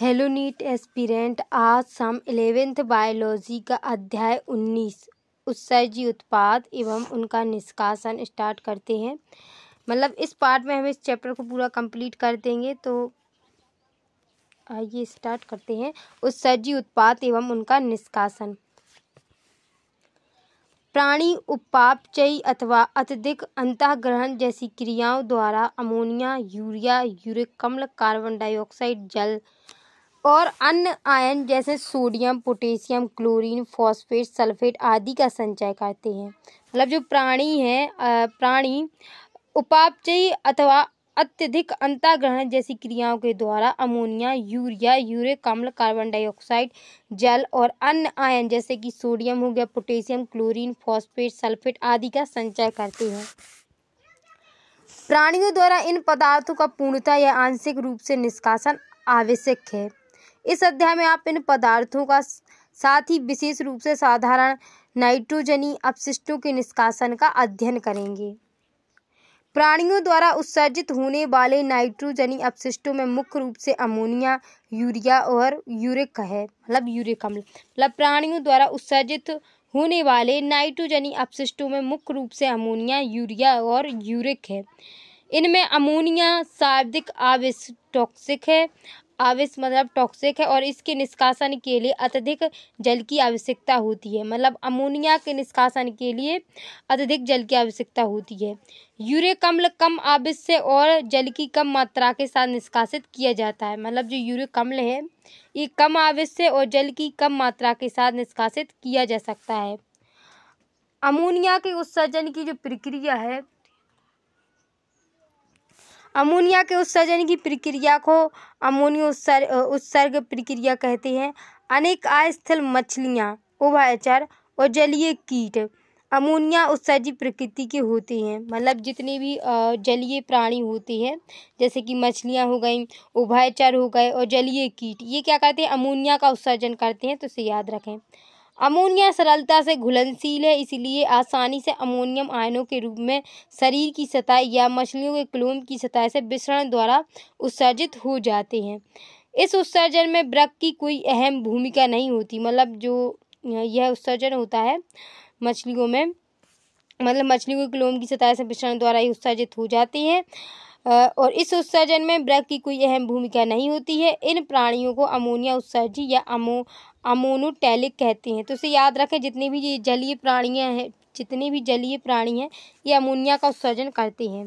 hello NEET aspirant आज हम eleventh biology का अध्याय उन्नीस उत्सर्जी उत्पाद एवं उनका निष्कासन स्टार्ट करते हैं मतलब इस पार्ट में हम इस चैप्टर को पूरा कंप्लीट कर देंगे तो आइए स्टार्ट करते हैं उत्सर्जी उत्पाद एवं उनका निष्कासन प्राणी उपापचयी अथवा अत्यधिक अंतग्रहण जैसी क्रियाओं द्वारा अमोनिया यूरिया यूरिक कम्ल कार्बन डाइऑक्साइड जल और अन्य आयन जैसे sodium potassium chlorine phosphate sulphate आदि का संचय करते हैं मतलब जो प्राणी हैं प्राणी उपापचयी अथवा अत्यधिक अंताग्रहण जैसी क्रियाओं के द्वारा अमोनिया यूरिया यूरिक अम्ल कार्बन डाइऑक्साइड जल और अन्य आयन जैसे कि सोडियम हो गया पोटेशियम क्लोरीन फॉस्फेट सल्फेट आदि का संचय करते हैं प्राणियों द्वारा इन पदार्थों का पूर्णता या आंशिक रूप से निष्कासन आवश्यक है इस अध्याय में आप इन पदार्थों का साथ ही विशेष रूप से साधारण नाइट्रोजनी अपशिष्टों के निष्कासन का अध्ययन करेंगे प्राणियों द्वारा उत्सर्जित होने वाले नाइट्रोजनी अपशिष्टों में मुख्य रूप से अमोनिया यूरिया और यूरिक है मतलब यूरिक अम्ल मतलब प्राणियों द्वारा उत्सर्जित होने वाले नाइट्रोजनी अपशिष्टों में मुख्य रूप से अमोनिया यूरिया और यूरिक है इनमें अमोनिया सर्वाधिक आवेश टॉक्सिक है आवेश मतलब टॉक्सिक है और इसके निष्कासन के लिए अत्यधिक जल की आवश्यकता होती है मतलब अमोनिया के निष्कासन के लिए अत्यधिक जल की आवश्यकता होती है यूरिकम्ल कम आवेश से और जल की कम मात्रा के साथ निष्कासित किया जाता है मतलब जो यूरिकम्ल है ये कम आवेश से और जल की कम मात्रा के साथ निष्कासित किया जा सकता है अमोनिया के उत्सर्जन की जो प्रक्रिया है अमोनिया के उत्सर्जन की प्रक्रिया को अमोनिया उत्सर्ग उत्सर्ग प्रक्रिया कहते हैं अनेक अस्थल मछलियाँ उभयचर और जलीय कीट अमोनिया उत्सर्जी प्रकृति के होते हैं मतलब जितने भी जलीय प्राणी होते हैं जैसे कि मछलियाँ हो गई उभयचर हो गए और जलीय कीट ये क्या करते हैं अमोनिया का उत्सर्जन करते हैं तो इसे याद रखें अमोनिया सरलता से घुलनशील है इसलिए आसानी से अमोनियम आयनों के रूप में शरीर की सतह या मछलियों के क्लोम की सतह से विसरण द्वारा उत्सर्जित हो जाते हैं इस उत्सर्जन में ब्रक की कोई अहम भूमिका नहीं होती मतलब जो यह उत्सर्जन होता है मछलियों में मतलब मछलियों के क्लोम की सतह से विसरण द्वारा ही उत्सर्जित हो जाती है और इस उत्सर्जन में ब्रक की कोई अहम भूमिका नहीं होती है इन प्राणियों को अमोनिया उत्सर्जी या अमो अमोनोटैलिक कहते हैं तो इसे याद रखें जितनी भी जलीय प्राणियाँ हैं जितनी भी जलीय प्राणी हैं ये अमोनिया का उत्सर्जन करते हैं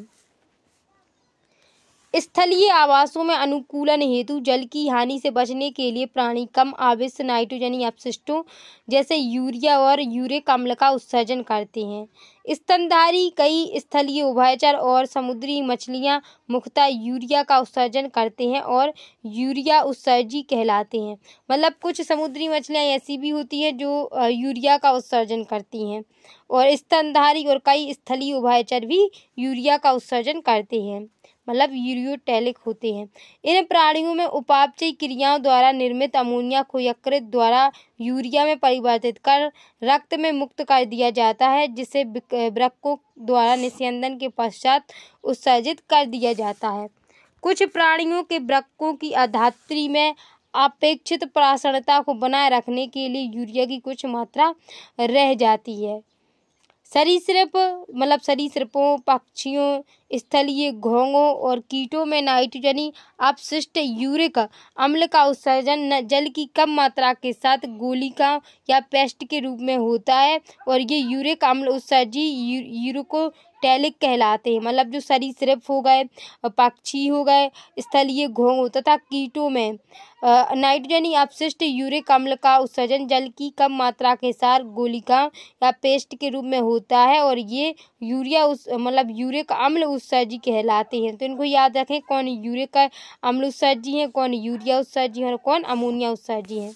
स्थलीय आवासों में अनुकूलन हेतु जल की हानि से बचने के लिए प्राणी कम आवेश नाइट्रोजनी अपशिष्टों जैसे यूरिया और यूरिक अम्ल का उत्सर्जन करते हैं स्तनधारी कई स्थलीय उभयचर और समुद्री मछलियाँ मुख्यतः यूरिया का उत्सर्जन करते हैं और यूरिया उत्सर्जी कहलाते हैं मतलब कुछ समुद्री मछलियाँ ऐसी भी होती हैं जो यूरिया का उत्सर्जन करती हैं और स्तनधारी और कई स्थलीय उभयचर भी यूरिया का उत्सर्जन करते हैं मतलब यूरियोटेलिक होते हैं इन प्राणियों में उपापचय क्रियाओं द्वारा निर्मित अमोनिया को यकृत द्वारा यूरिया में परिवर्तित कर रक्त में मुक्त कर दिया जाता है जिसे वृक्कों द्वारा निस्यंदन के पश्चात उत्सर्जित कर दिया जाता है कुछ प्राणियों के वृक्कों की अधात्री में अपेक्षित प्रासरणता को बनाए रखने के लिए यूरिया की कुछ मात्रा रह जाती है सरीसृप मतलब सरीसृपों पक्षियों स्थलीय घोंगों और कीटों में नाइट्रोजनी अपशिष्ट यूरिक अम्ल का उत्सर्जन जल की कम मात्रा के साथ गोलिका या पेस्ट के रूप में होता है और ये यूरिक अम्ल उत्सर्जी यूरिको टैलिक कहलाते हैं मतलब जो सिर्फ हो गए पक्षी हो गए स्थलीय घोंघों तथा कीटों में नाइट्रोजनी अपशिष्ट यूरिक अम्ल का उत्सर्जन जल की कम मात्रा के साथ गोलिका या पेस्ट के रूप में होता है और ये यूरिया उस मतलब यूरिक अम्ल उत्सर्जी कहलाते हैं तो इनको याद रखें कौन यूरिक अम्ल उत्सर्जी हैं कौन यूरिया उत्सर्जी हैं और कौन अमोनिया उत्सर्जी हैं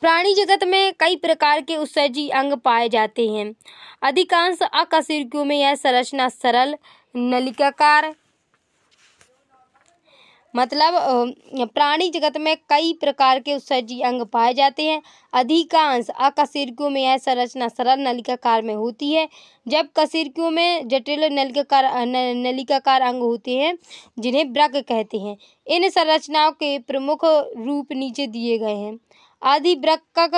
प्राणी जगत में कई प्रकार के उत्सर्जी अंग पाए जाते हैं अधिकांश अकशेरुकियों में यह संरचना सरल नलिकाकार मतलब प्राणी जगत में कई प्रकार के उत्सर्जी अंग पाए जाते हैं अधिकांश अकशेरुकियों में यह संरचना सरल नलिकाकार में होती है जब कशेरुकियों में जटिल नलिकाकार नलिकाकार अंग होते हैं जिन्हें ब्रग कहते हैं इन संरचनाओं के प्रमुख रूप नीचे दिए गए हैं आदि आधिब्रकक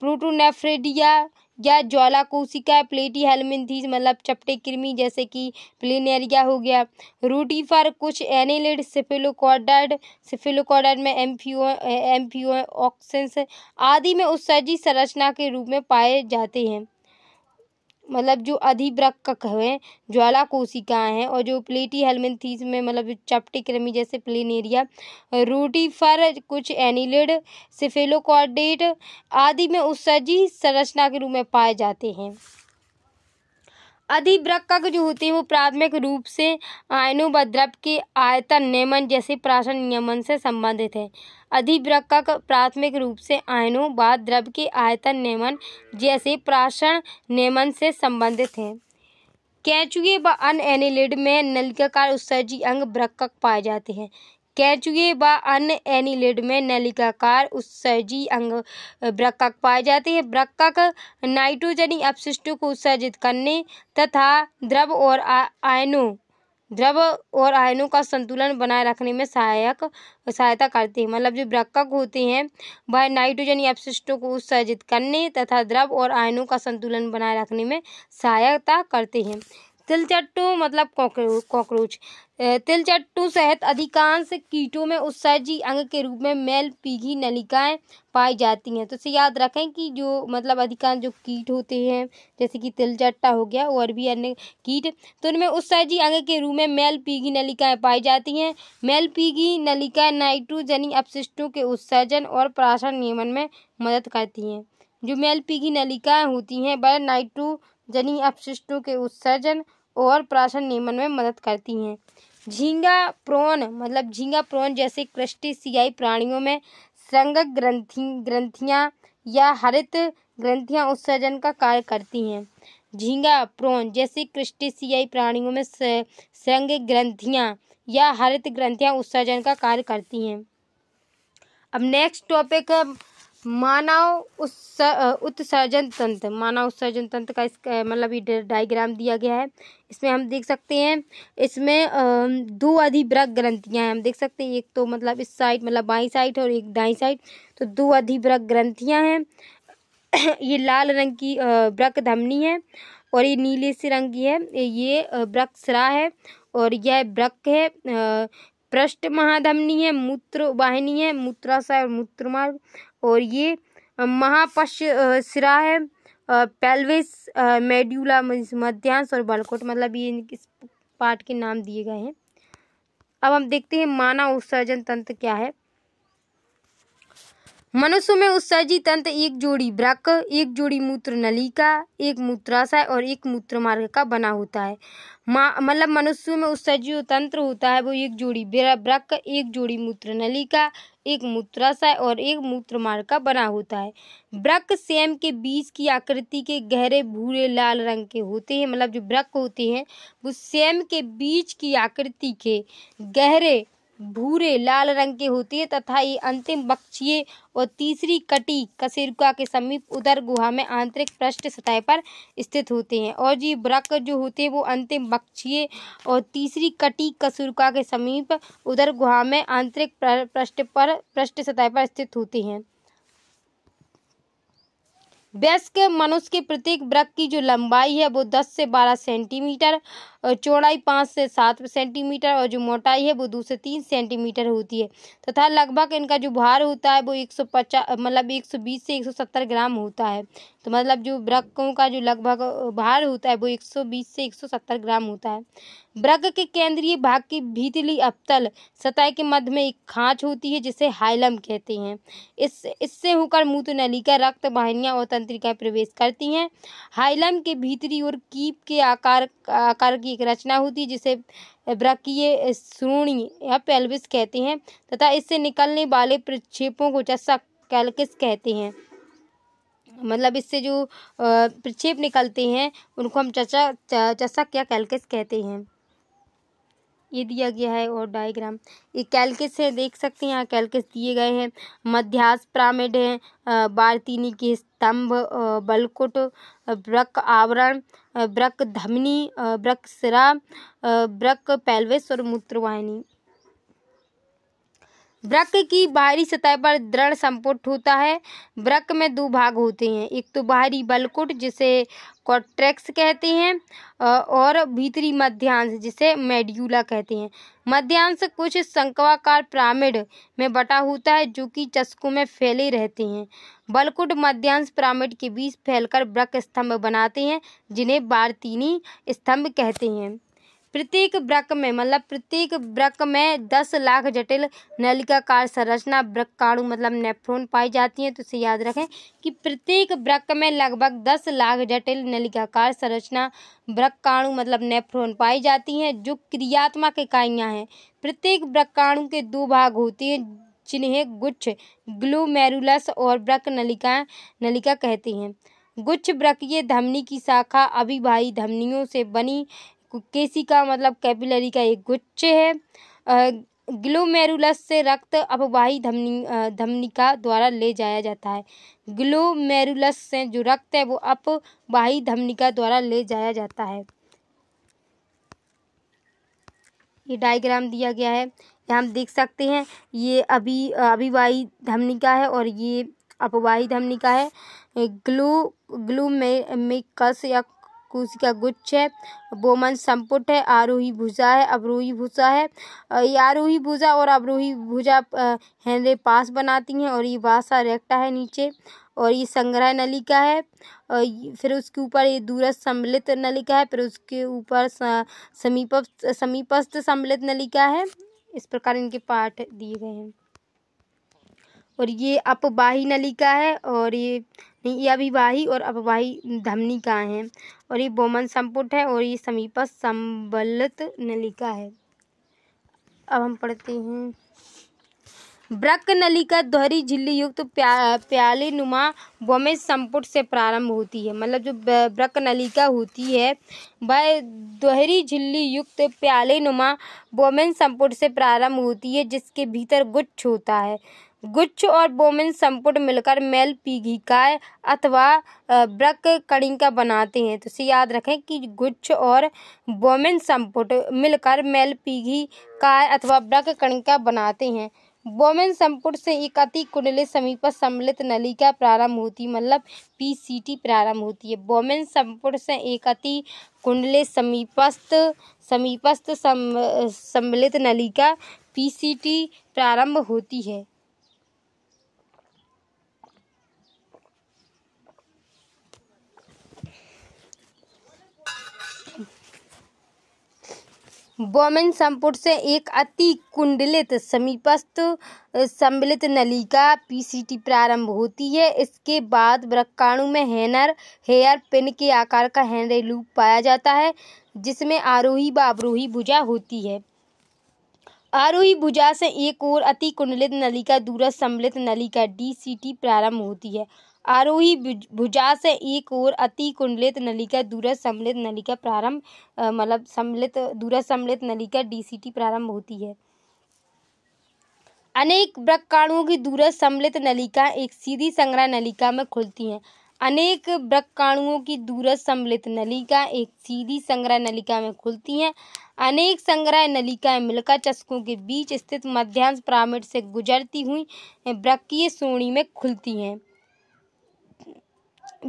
प्रोटोनेफ्रेडिया या ज्वाला कोशिका प्लेटी हेलमिंथीज मतलब चपटे कृमि जैसे कि प्लेनेरिया हो गया रूटीफर कुछ एनिलिड सिफिलोकॉडाइड सिफिलोकॉडाइड में एम्फ्यू एम्फ्यू ऑक्सेंस आदि में उत्सर्जित संरचना के रूप में पाए जाते हैं मतलब जो अधिवृक्क हैं ज्वाला कोशिकाएं हैं और जो प्लेटी थी में मतलब चपटी कृमि जैसे प्लेनेरिया रोटी फर कुछ एनिलिड सिफेलोकॉर्डेट आदि में उत्सर्जी संरचना के रूप में पाए जाते हैं का जो होती है वो प्राथमिक रूप से आयनों के आयतन नियमन जैसे प्राशन नियमन से संबंधित है का प्राथमिक रूप से आयनु व द्रव के आयतन नियमन जैसे प्राशन नियमन से संबंधित है कैचुए व एनिलिड में नलिकाकार उत्सर्जी अंग ब्रक्क पाए जाते हैं कैचुए व अन्य एनिलेड में नलिकाकार उत्सर्जी अंग ब्रक्कक पाए जाते हैं ब्रक्कक नाइट्रोजनी अपशिष्टों को उत्सर्जित करने तथा द्रव और आयनों द्रव और आयनों का संतुलन बनाए रखने में सहायक सहायता करते हैं मतलब जो ब्रक्कक होते हैं वह नाइट्रोजन अपशिष्टों को उत्सर्जित करने तथा द्रव और आयनों का संतुलन बनाए रखने में सहायता करते हैं तिलचट्टू मतलब कॉकरोच तिलचट्टू सहित अधिकांश कीटों में उत्सर्जी अंग के रूप में मेल पीघी नलिकाएं पाई जाती हैं तो इसे याद रखें कि जो मतलब अधिकांश जो कीट होते हैं जैसे कि तिलचट्टा हो गया और भी अन्य कीट तो उनमें उत्सर्जी अंग के रूप में मेल पीघी नलिकाएं पाई जाती हैं मेल पीघी नलिकाएं नाइट्रोजनी अपशिष्टों के उत्सर्जन और प्राशन नियमन में मदद करती हैं जो मेल पीघी नलिकाएँ होती हैं वह नाइट्रो जनी अपशिष्टों के उत्सर्जन और प्राशन नियमन में मदद करती हैं झींगा प्रोन मतलब झींगा प्रोन जैसे क्रस्टिसियाई प्राणियों में संग ग्रंथि ग्रंथियाँ या हरित ग्रंथियाँ उत्सर्जन का कार्य करती हैं झींगा प्रोन जैसे क्रिस्टिसियाई प्राणियों में संग ग्रंथियाँ या हरित ग्रंथियाँ उत्सर्जन का कार्य करती हैं अब नेक्स्ट टॉपिक है मानव उत्स उत्सर्जन तंत्र मानव उत्सर्जन तंत्र का इस मतलब ये डायग्राम दिया गया है इसमें हम देख सकते हैं इसमें दो अधिवृक ग्रंथियां हैं हम देख सकते हैं एक तो मतलब इस साइड मतलब बाई साइड और एक दाई साइड तो दो अधिवृक ग्रंथियां हैं ये लाल रंग की ब्रक धमनी है और ये नीले से रंग की है ये ब्रक सरा है और यह ब्रक है पृष्ठ महाधमनी है मूत्र वाहिनी है मूत्राशय और मूत्र मार्ग और ये महापश सिरा है पेल्विस मेड्यूला मध्यांश और बलकोट मतलब ये इस पार्ट के नाम दिए गए हैं अब हम देखते हैं मानव उत्सर्जन तंत्र क्या है मनुष्य में उत्सर्जी तंत्र एक जोड़ी ब्रक एक जोड़ी मूत्र नलिका एक मूत्राशय और एक मूत्र मार्ग का बना होता है मतलब मनुष्य में उत्सर्जी तंत्र होता है वो एक जोड़ी ब्रक एक जोड़ी मूत्र नलिका एक मूत्राशय और एक मूत्र मार्ग का बना होता है ब्रक सेम के बीज की आकृति के गहरे भूरे लाल रंग के होते हैं मतलब जो ब्रक होते हैं वो सेम के बीज की आकृति के गहरे भूरे लाल रंग की होती है तथा ये अंतिम बक्षीय और तीसरी कटी कसेरुका के समीप उदर गुहा में आंतरिक पृष्ठ सतह पर स्थित होते हैं और ये ब्रक जो होते हैं वो अंतिम बक्षीय और तीसरी कटी कसेरुका के समीप उदर गुहा में आंतरिक पृष्ठ पर पृष्ठ सतह पर स्थित होते हैं वयस्क मनुष्य के प्रत्येक वृक्क की जो लंबाई है वो 10 से 12 सेंटीमीटर और चौड़ाई 5 से 7 सेंटीमीटर और जो मोटाई है वो दो से तीन सेंटीमीटर होती है तथा लगभग इनका जो भार होता है वो 150 मतलब 120 से 170 ग्राम होता है तो मतलब जो ब्रकों का जो लगभग भार होता है वो 120 से 170 ग्राम होता है ब्रक के केंद्रीय भाग की भीतली अपतल सतह के मध्य में एक खाँच होती है जिसे हाइलम कहते हैं इस इससे होकर मूत्र तो नलिका रक्त वाहिनियाँ और तंत्रिकाएं प्रवेश करती हैं हाइलम के भीतरी और कीप के आकार आकार की एक रचना होती है जिसे ब्रकीय श्रोणी या पेल्विस कहते हैं तथा इससे निकलने वाले प्रक्षेपों को चस्सा कैलकिस कहते हैं मतलब इससे जो प्रक्षेप निकलते हैं उनको हम चचा चषक या कैलकस कहते हैं ये दिया गया है और डायग्राम ये कैलकस है देख सकते हैं यहाँ कैलकस दिए गए हैं मध्यास प्रामिड है बारतीनी के स्तंभ बलकुट ब्रक आवरण ब्रक धमनी ब्रक सिरा ब्रक पेल्विस और मूत्रवाहिनी वृक्क की बाहरी सतह पर दृढ़ संपुट होता है वृक्क में दो भाग होते हैं एक तो बाहरी बलकुट जिसे कॉट्रेक्स कहते हैं और भीतरी मध्यांश जिसे मेड्यूला कहते हैं मध्यांश कुछ शंकवाकार पिरामिड में बटा होता है जो कि चस्कों में फैले रहते हैं बलकुट मध्यांश पिरामिड के बीच फैलकर वृक्क स्तंभ बनाते हैं जिन्हें बारतीनी स्तंभ कहते हैं प्रत्येक ब्रक में मतलब प्रत्येक ब्रक में दस लाख जटिल नलिकाकार संरचना ब्रकाणु मतलब नेफ्रोन पाई जाती हैं तो इसे याद रखें कि प्रत्येक ब्रक में लगभग दस लाख जटिल नलिकाकार संरचना ब्रकाणु मतलब नेफ्रोन पाई जाती हैं जो क्रियात्मक इकाइयाँ हैं प्रत्येक ब्रकाणु के दो भाग होते हैं जिन्हें गुच्छ ग्लूमेरुलस और ब्रक नलिका नलिका कहते हैं गुच्छ ब्रकीय धमनी की शाखा अभिभाई धमनियों से बनी केसी का मतलब कैपिलरी का एक गुच्छ है ग्लोमेरुलस से रक्त अपवाही धमनी धमनिका द्वारा ले जाया जाता है ग्लोमेरुलस से जो रक्त है वो अपवाही धमनिका द्वारा ले जाया जाता है ये डायग्राम दिया गया है हम देख सकते हैं ये अभी अभिवाही धमनिका है और ये अपवाही धमनिका है ग्लू ग्लू में या का गुच्छ है बोमन संपुट है आरोही भुजा है अवरोही भुजा है ये आरोही भुजा और अवरोही भुजा हेनरे पास बनाती हैं और ये भाषा रेक्टा है नीचे और ये संग्रह नलिका है और फिर उसके ऊपर ये दूरस्थ सम्मिलित नलिका है फिर उसके ऊपर समीप समीपस्थ सम्मिलित नलिका है इस प्रकार इनके पाठ दिए गए हैं और ये अपवाही नली का है और ये ये अभिवाही और अपवाही धमनी का है और ये बोमन संपुट है और ये समीपा संबलित नलिका है अब हम पढ़ते हैं ब्रक नलिका दोहरी झिल्ली युक्त प्या, प्याले नुमा बोमे संपुट से प्रारंभ होती है मतलब जो ब्रक नलिका होती है वह दोहरी झिल्ली युक्त प्याले नुमा वोमेन संपुट से प्रारंभ होती है जिसके भीतर गुच्छ होता है गुच्छ और बोमेन संपुट मिलकर मेल पीघिकाय अथवा ब्रक कणिका बनाते हैं तो इसे याद रखें कि गुच्छ और बोमेन संपुट मिलकर मेल पीघिकाय अथवा ब्रक कणिका बनाते हैं बोमेन संपुट से अति कुंडली समीप सम्मिलित नलिका प्रारंभ होती मतलब पी सी टी प्रारंभ होती है बोमेन संपुट से अति कुंडले समीपस्थ समीपस्थ सम्मिलित नलिका पी सी टी प्रारंभ होती है बोमेन संपुट से एक अति कुंडलित समीपस्थ सम्मिलित नलिका पीसीटी प्रारंभ होती है इसके बाद वृक्काणु में हैनर हेयर पिन के आकार का हैनरे लूप पाया जाता है जिसमें आरोही व अवरोही भुजा होती है आरोही भुजा से एक और अति कुंडलित नलिका दूरस्थ सम्मिलित नलिका डी प्रारंभ होती है आरोही भुजा से एक और अति कुंडलित नलिका दूर सम्मिलित नलिका प्रारंभ मतलब सम्मिलित दूर सम्मिलित नलिका डीसीटी प्रारंभ होती है अनेक ब्रकाणुओं की दूर सम्मिलित नलिका एक सीधी संग्रह नलिका में खुलती हैं अनेक ब्रकाणुओं की दूर सम्मिलित नलिका एक सीधी संग्रह नलिका में खुलती हैं अनेक संग्रह नलिकाएं मिलकर चस्कों के बीच स्थित मध्यांश पिरामिड से गुजरती हुई ब्रकीय श्रोणी में खुलती हैं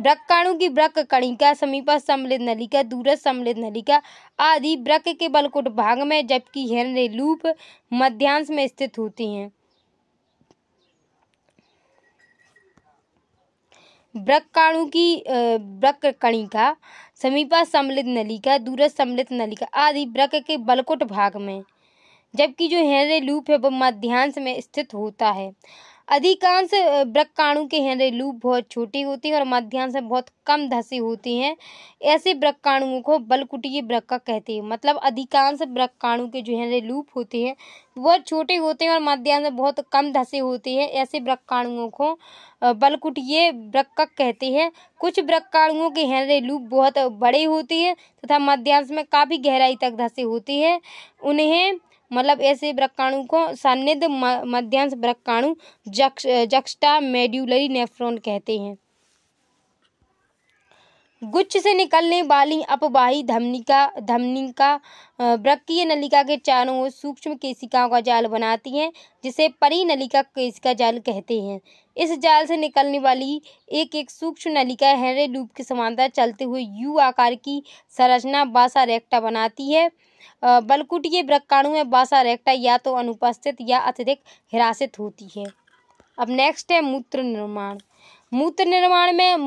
ब्रकणु की ब्रक कणिका समीप सम्मिलित नलिका दूर सम्मिलित नलिका आदि ब्रक के बलकुट भाग में जबकि हेनरी लूप मध्यांश में स्थित होती हैं ब्रकाणु की ब्रक कणिका समीपा सम्मिलित नलिका दूरस्थ सम्मिलित नलिका आदि ब्रक के बलकुट भाग में जबकि जो हेनरी लूप है वह मध्यांश में स्थित होता है अधिकांश ब्रकाणु के हैं लूप बहुत छोटी होती है और मध्यांश में बहुत कम धसी होती हैं ऐसे ब्रकाणुओं को बलकुटीय वृक्का कहते हैं मतलब अधिकांश ब्रकाणु के जो है लूप होते हैं बहुत छोटे होते हैं और मध्यांश बहुत कम धसे होते हैं ऐसे ब्रकाणुओं को बलकुटीय वृक्का कहते हैं कुछ ब्रकाणुओं के हैं लूप बहुत बड़े होते हैं तथा मध्यांश में काफ़ी गहराई तक धसे होती है उन्हें मतलब ऐसे वृक्काणु को सन्निध मध्यांश वृक्काणु जक्ष जक्स्टा मेड्यूलरी नेफ्रॉन कहते हैं गुच्छ से निकलने वाली अपवाही धमनिका धमनिका वृक्कीय नलिका के चारों ओर सूक्ष्म केशिकाओं का जाल बनाती हैं जिसे परी नलिका केशिका जाल कहते हैं इस जाल से निकलने वाली एक एक सूक्ष्म नलिका हैरे लूप के समांतर चलते हुए यू आकार की संरचना बासा रेक्टा बनाती है बलकुटीय ब्रकाणु में बासा रेक्टा या तो अनुपस्थित या अत्यधिक हिरासत होती है अब नेक्स्ट है मूत्र निर्माण मूत्र निर्माण में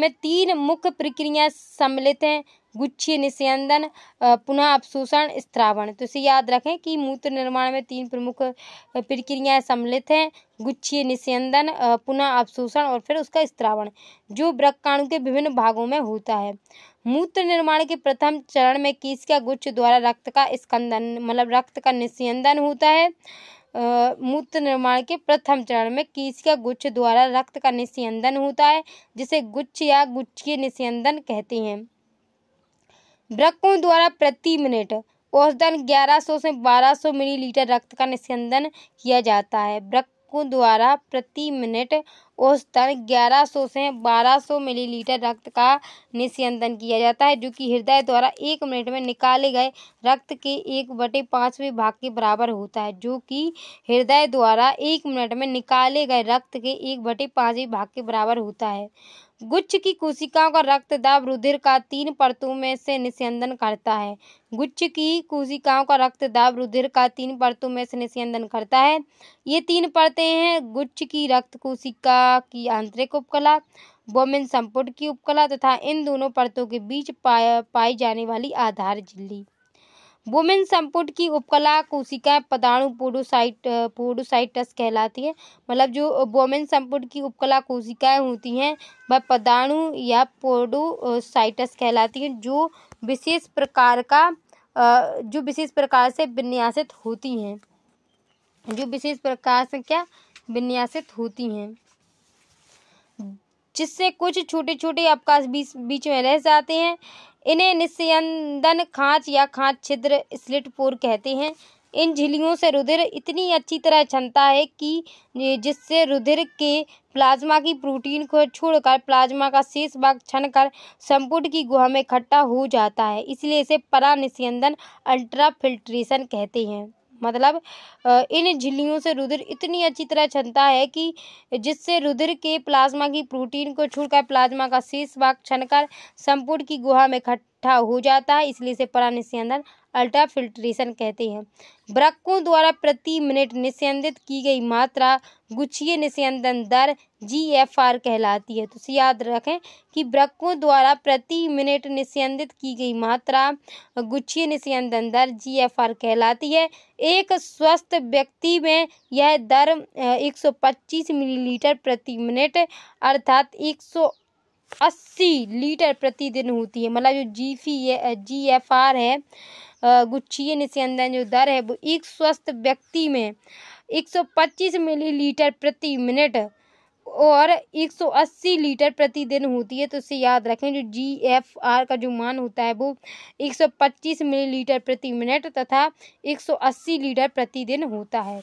में तीन मुख्य प्रक्रियाएं सम्मिलित हैं गुच्छीय निस्यंदन पुनः अपशोषण स्त्रावण तो इसे याद रखें कि मूत्र निर्माण में तीन प्रमुख प्रक्रियाएं सम्मिलित हैं गुच्छीय निस्यंदन पुनः अवशोषण और फिर उसका स्त्रावण जो ब्रकाणु के विभिन्न भागों में होता है मूत्र निर्माण के प्रथम चरण में का गुच्छ द्वारा रक्त का स्कंदन मतलब रक्त का निस्यंदन होता है मूत्र निर्माण के प्रथम चरण में का गुच्छ द्वारा रक्त का निस्यंदन होता है जिसे गुच्छ या गुच्छीय के निस्यंदन कहते हैं वृक्कों द्वारा प्रति मिनट औसतन 1100 से 1200 मिलीलीटर रक्त का निस्यंदन किया जाता है वृक्कों द्वारा प्रति मिनट औसतन 1100 से 1200 मिलीलीटर रक्त का निस्यंदन किया जाता है जो कि हृदय द्वारा एक मिनट में निकाले गए रक्त के एक बटे पाँचवें भाग के बराबर होता है जो कि हृदय द्वारा एक मिनट में निकाले गए रक्त के एक बटे पाँचवें भाग के बराबर होता है गुच्छ की कोशिकाओं का रक्तदाब रुधिर का तीन परतों में से निस्यंदन करता है गुच्छ की कोशिकाओं का रक्तदाब रुधिर का तीन परतों में से निस्यंदन करता है ये तीन परतें हैं गुच्छ की रक्त कोशिका उपकला की आंतरिक उपकला बोमिन संपुट की उपकला तथा इन दोनों परतों के बीच पाया पाई जाने वाली आधार झिल्ली बोमिन संपुट की उपकला कोशिकाएं पदाणु पोडोसाइट पोडोसाइटस कहलाती है मतलब जो बोमिन संपुट की उपकला कोशिकाएं होती हैं वह पदाणु या पोडोसाइटस कहलाती हैं जो विशेष प्रकार का जो विशेष प्रकार से विन्यासित होती हैं जो विशेष प्रकार से क्या विन्यासित होती हैं जिससे कुछ छोटे छोटे अवकाश बीच बीच में रह जाते हैं इन्हें निस्यंदन खाँच या खाँच छिद्र स्लिट पोर कहते हैं इन झिल्लियों से रुधिर इतनी अच्छी तरह छनता है कि जिससे रुधिर के प्लाज्मा की प्रोटीन को छोड़कर प्लाज्मा का शेष भाग छन कर संपुट की गुहा में इकट्ठा हो जाता है इसलिए इसे परानिस्यंदन अल्ट्रा फिल्ट्रेशन कहते हैं मतलब इन झिल्लियों से रुधिर इतनी अच्छी तरह छनता है कि जिससे रुधिर के प्लाज्मा की प्रोटीन को छोड़कर प्लाज्मा का शेष भाग छनकर संपूर्ण की गुहा में इकट्ठा हो जाता है इसलिए इसे से अंदर अल्ट्राफिल्ट्रेशन कहते हैं ब्रकों द्वारा प्रति मिनट निस्यंदित की गई मात्रा गुच्छीय निस्यंदन दर जी एफ आर कहलाती है तो इसे याद रखें कि ब्रकों द्वारा प्रति मिनट निस्यंदित की गई मात्रा गुच्छीय निस्यंदन दर जी एफ आर कहलाती है एक स्वस्थ व्यक्ति में यह दर 125 मिलीलीटर प्रति मिनट अर्थात अस्सी लीटर प्रतिदिन होती है मतलब जो जी फी जी एफ आर है गुच्छीय निस्यंदन जो दर है वो एक स्वस्थ व्यक्ति में 125 मिलीलीटर प्रति मिनट और 180 लीटर प्रतिदिन होती है तो इसे याद रखें जो जी एफ आर का जो मान होता है वो 125 मिलीलीटर प्रति मिनट तथा 180 लीटर प्रतिदिन होता है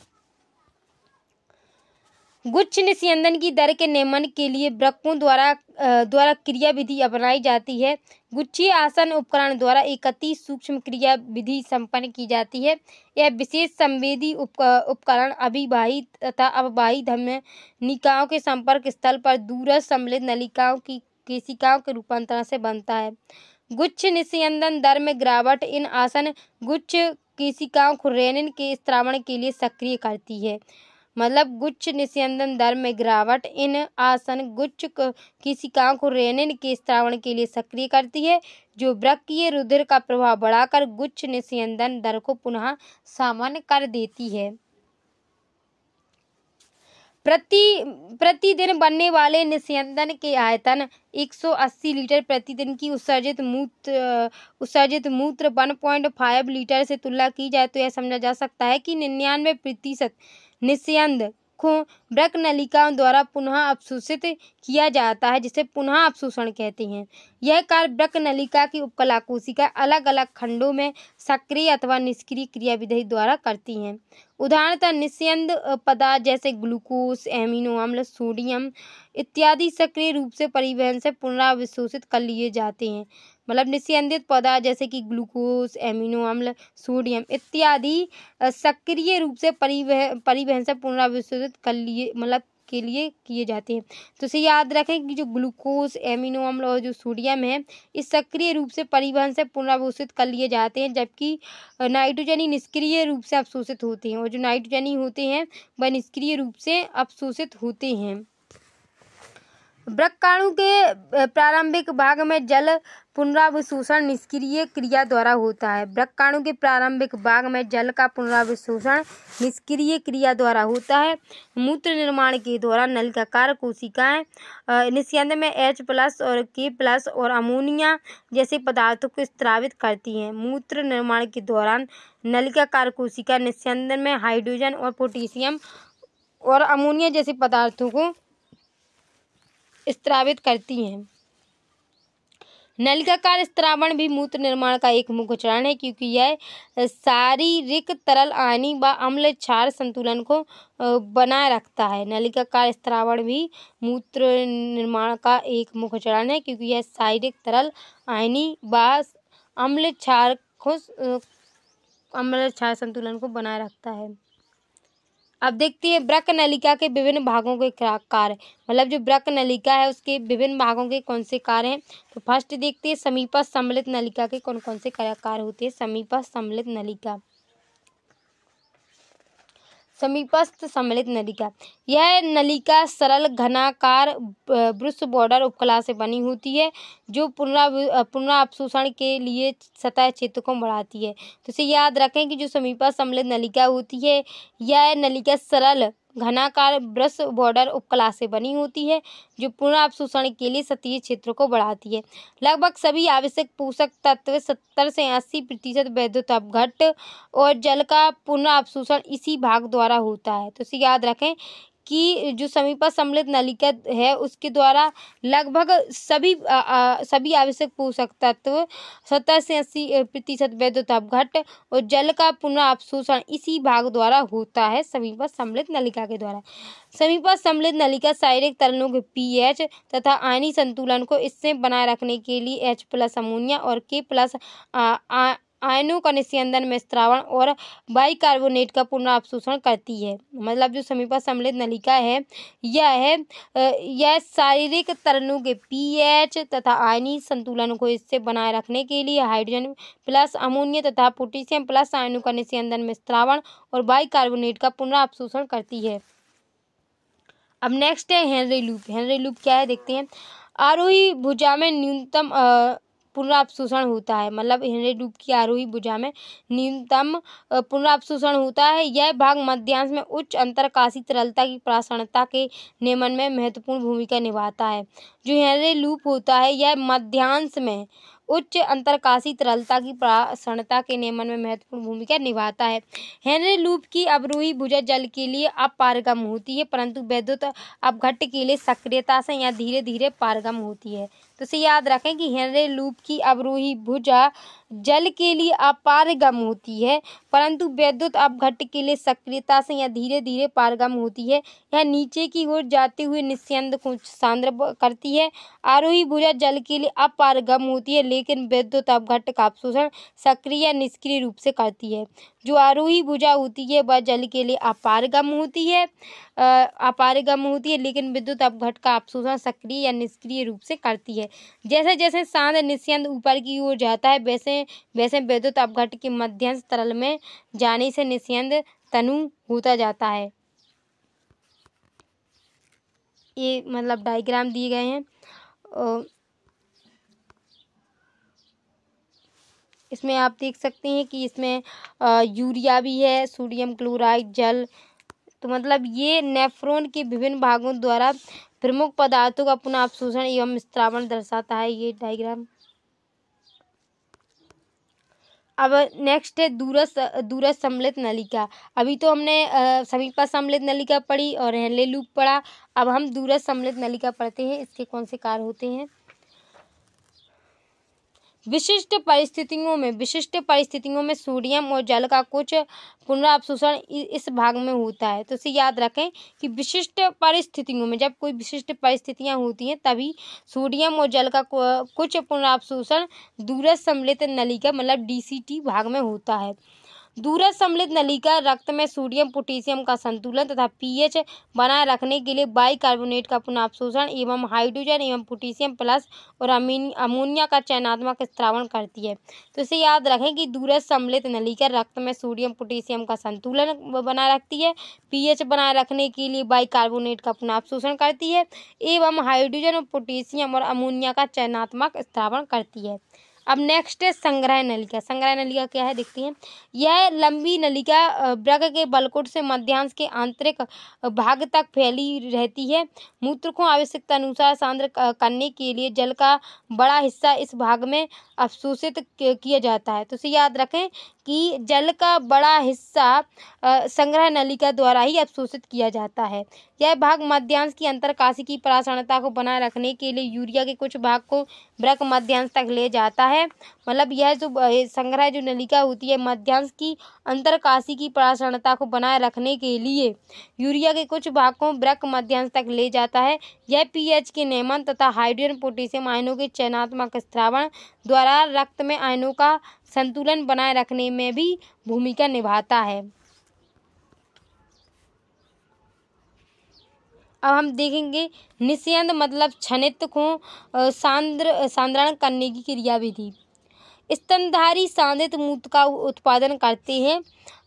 गुच्छ निस्यंदन की दर के नियमन के लिए वृक्कों द्वारा द्वारा क्रिया विधि अपनाई जाती है गुच्छी आसन उपकरण द्वारा इकतीस सूक्ष्म क्रिया विधि संपन्न की जाती है यह विशेष संवेदी उपकरण अभिवाही तथा अववाही निकाओं के संपर्क स्थल पर दूर सम्मिलित नलिकाओं की केशिकाओं के रूपांतरण से बनता है गुच्छ निस्यंदन दर में गिरावट इन आसन गुच्छ केशिकाओं को रेनिन के स्त्रावण के लिए सक्रिय करती है मतलब गुच्छ निस्यंदन दर में गिरावट इन आसन गुच्छ शिकाओं को रेनिन के श्रावण के लिए सक्रिय करती है जो वृक्कीय रुधिर का प्रभाव बढ़ाकर गुच्छ निस्यंदन दर को पुनः सामान्य कर देती है प्रति प्रतिदिन बनने वाले निस्यंदन के आयतन 180 लीटर प्रतिदिन की उत्सर्जित मूत्र उत्सर्जित मूत्र 1.5 लीटर से तुलना की जाए तो यह समझा जा सकता है कि निन्यानवे प्रतिशत निस्यंद खू ब्रक नलिकाओं द्वारा पुनः अवशोषित किया जाता है जिसे पुनः अवशोषण कहते हैं यह कार्य ब्रक नलिका की उपकला कोशिका अलग अलग खंडों में सक्रिय अथवा निष्क्रिय क्रिया विधि द्वारा करती हैं उदाहरणतः निस्यंद पदार्थ जैसे ग्लूकोज एमिनो अम्ल सोडियम इत्यादि सक्रिय रूप से परिवहन से पुनरावशोषित कर लिए जाते हैं मतलब निस्यंदित पदार्थ जैसे कि ग्लूकोज एमिनो अम्ल सोडियम इत्यादि सक्रिय रूप से परिवह परिवहन से पुनराविशोधित कर लिए मतलब के लिए किए जाते हैं तो इसे याद रखें कि जो ग्लूकोज एमिनो अम्ल और जो सोडियम है इस सक्रिय रूप से परिवहन से पुनर्वोषित कर लिए जाते हैं जबकि नाइट्रोजनी निष्क्रिय रूप से अवशोषित होते हैं और जो नाइट्रोजनी होते हैं वह निष्क्रिय रूप से अवशोषित होते हैं ब्रकाणु के प्रारंभिक भाग में जल पुनरावशोषण निष्क्रिय क्रिया द्वारा होता है ब्रकाणु के प्रारंभिक भाग में जल का पुनरावशोषण निष्क्रिय क्रिया द्वारा होता है मूत्र निर्माण के द्वारा नल का कार कोशिकाएं निस्यंद में एच प्लस और के प्लस और अमोनिया जैसे पदार्थों को स्त्रावित करती हैं मूत्र निर्माण के दौरान का कार कोशिका निस्यंदन में हाइड्रोजन और पोटेशियम और अमोनिया जैसे पदार्थों को स्त्रावित करती हैं नलिकाकार स्त्रावण भी मूत्र निर्माण का एक मुख्य चरण है क्योंकि यह शारीरिक तरल आनी व अम्ल क्षार संतुलन को बनाए रखता है नलिकाकार स्त्रावण भी मूत्र निर्माण का एक मुख्य चरण है क्योंकि यह शारीरिक तरल आयनी व अम्ल क्षार को अम्ल क्षार संतुलन को बनाए रखता है अब देखती है ब्रक नलिका के विभिन्न भागों के कार्य मतलब जो ब्रक नलिका है उसके विभिन्न भागों के कौन से कार्य हैं तो फर्स्ट देखते हैं समीपा सम्मिलित नलिका के कौन कौन से कार्य होते हैं समीपा सम्मिलित नलिका समीपस्थ सम्मिलित नलिका यह नलिका सरल घनाकार ब्रुश बॉर्डर उपकला से बनी होती है जो पुनरा पुनरापसूषण के लिए सतह क्षेत्र को बढ़ाती है तो इसे याद रखें कि जो समीपस्थ सम्मिलित नलिका होती है यह नलिका सरल घनाकार ब्रश बॉर्डर उपकला से बनी होती है जो अवशोषण के लिए सतही क्षेत्र को बढ़ाती है लगभग सभी आवश्यक पोषक तत्व सत्तर से अस्सी प्रतिशत वैद्युत अपघट और जल का अवशोषण इसी भाग द्वारा होता है तो इसे याद रखें की जो समीपा सम्मिलित नलिका है उसके द्वारा लगभग सभी आ, आ, सभी आवश्यक पोषक तत्व सत्तर से अस्सी प्रतिशत वैद्युत अपघट और जल का पुनः अवशोषण इसी भाग द्वारा होता है समीपा सम्मिलित नलिका के द्वारा समीपा सम्मिलित नलिका शारीरिक तरलों के पीएच तथा आयनी संतुलन को इससे बनाए रखने के लिए एच प्लस अमोनिया और के प्लस आयनों का निस्यंदन में स्त्रावण और बाइकार्बोनेट का पुनरावशोषण करती है मतलब जो समीपा सम्मिलित नलिका है यह है यह शारीरिक तरणों के पीएच तथा आयनी संतुलन को इससे बनाए रखने के लिए हाइड्रोजन प्लस अमोनिया तथा पोटेशियम प्लस आयनों का निस्यंदन में स्त्रावण और बाइकार्बोनेट का पुनरावशोषण करती है अब नेक्स्ट है हेनरी लूप हेनरी लूप क्या है देखते हैं आरोही भुजा में न्यूनतम पुनरावशोषण होता है मतलब हेनरी डूब की आरोही भुजा में न्यूनतम पुनरावशोषण होता है यह भाग मध्यांश में उच्च अंतरकाशी तरलता की प्रासणता के नियमन में महत्वपूर्ण भूमिका निभाता है जो हेनरी लूप होता है यह मध्यांश में उच्च अंतरकाशी तरलता की प्रासणता के नियमन में महत्वपूर्ण भूमिका निभाता है हेनरी लूप की अवरोही भुजा जल के लिए अपारगम होती है परंतु वैद्युत अपघट्ट के लिए सक्रियता से या धीरे धीरे पारगम होती है तो इसे याद रखें कि हेनरी लूप की अवरोही भुजा जल के लिए अपारगम होती है परंतु वैद्युत अपघट के लिए सक्रियता से यह धीरे धीरे पारगम होती है यह नीचे की ओर जाते हुए निस्यंद को सांद्र करती है आरोही भुजा जल के लिए अपारगम होती है लेकिन वैद्युत अपघट का अवशोषण सक्रिय निष्क्रिय रूप से करती है ज्वारूही भुजा होती है वह जल के लिए अपारगम होती है अपारगम होती है लेकिन विद्युत अपघट का अपशोषण सक्रिय या निष्क्रिय रूप से करती है जैसे जैसे सांद निस्यंद ऊपर की ओर जाता है वैसे वैसे विद्युत अपघट के मध्यम तरल में जाने से निस्यंद तनु होता जाता है ये मतलब डायग्राम दिए गए हैं इसमें आप देख सकते हैं कि इसमें यूरिया भी है सोडियम क्लोराइड जल तो मतलब ये नेफ्रोन के विभिन्न भागों द्वारा प्रमुख पदार्थों का पुनः अवशोषण एवं स्त्रावण दर्शाता है ये डायग्राम अब नेक्स्ट है दूरस दूरस सम्मिलित नलिका अभी तो हमने समीपा सम्मिलित नलिका पढ़ी और हेनले लूप पढ़ा अब हम दूरस सम्मिलित नलिका पढ़ते हैं इसके कौन से कार्य होते हैं विशिष्ट परिस्थितियों में विशिष्ट परिस्थितियों में सोडियम और जल का कुछ पुनरावशोषण इस भाग में होता है तो इसे याद रखें कि विशिष्ट परिस्थितियों में जब कोई विशिष्ट परिस्थितियां होती हैं तभी सोडियम और जल का कुछ पुनरावशोषण दूरस्थ सम्मिलित नलिका मतलब डीसीटी भाग में होता है दूरज सम्मिलित नलिका रक्त में सोडियम पोटेशियम का संतुलन तथा पीएच बनाए रखने के लिए बाइकार्बोनेट का पुनः अवशोषण एवं हाइड्रोजन एवं पोटेशियम प्लस और अमोनिया का चयनात्मक स्त्रावण करती है तो इसे याद रखें कि दूरज सम्मिलित नलिका रक्त में सोडियम पोटेशियम का संतुलन बनाए रखती है पीएच बनाए रखने के लिए बाइकार्बोनेट का पुनः अवशोषण करती है एवं हाइड्रोजन और पोटेशियम और अमोनिया का चयनात्मक स्त्रावण करती है अब नेक्स्ट है संग्रह नलिका संग्रह नलिका क्या है देखती हैं यह लंबी नलिका ब्रग के बलकुट से मध्यांश के आंतरिक भाग तक फैली रहती है मूत्र को आवश्यकता अनुसार सांद्र करने के लिए जल का बड़ा हिस्सा इस भाग में अवशोषित किया जाता है तो इसे याद रखें कि जल का बड़ा हिस्सा संग्रह नलिका द्वारा ही अवशोषित किया जाता है यह भाग मध्यांश की अंतरकाशी की परासरणता को बनाए रखने के लिए यूरिया के कुछ भाग को ब्रग मध्यांश तक ले जाता है है मतलब यह जो संग्रह जो नलिका होती है मध्यांश की अंतरकाशी की प्रासरणता को बनाए रखने के लिए यूरिया के कुछ भाग को ब्रक मध्यांश तक ले जाता है यह पीएच के नियमन तथा हाइड्रोजन पोटेशियम आयनों के चयनात्मक स्त्रावण द्वारा रक्त में आयनों का संतुलन बनाए रखने में भी भूमिका निभाता है अब हम देखेंगे निस्यंद मतलब छनित को सांद्र सांद्रण करने की क्रिया विधि स्तनधारी सांदित मूत का उत्पादन करते हैं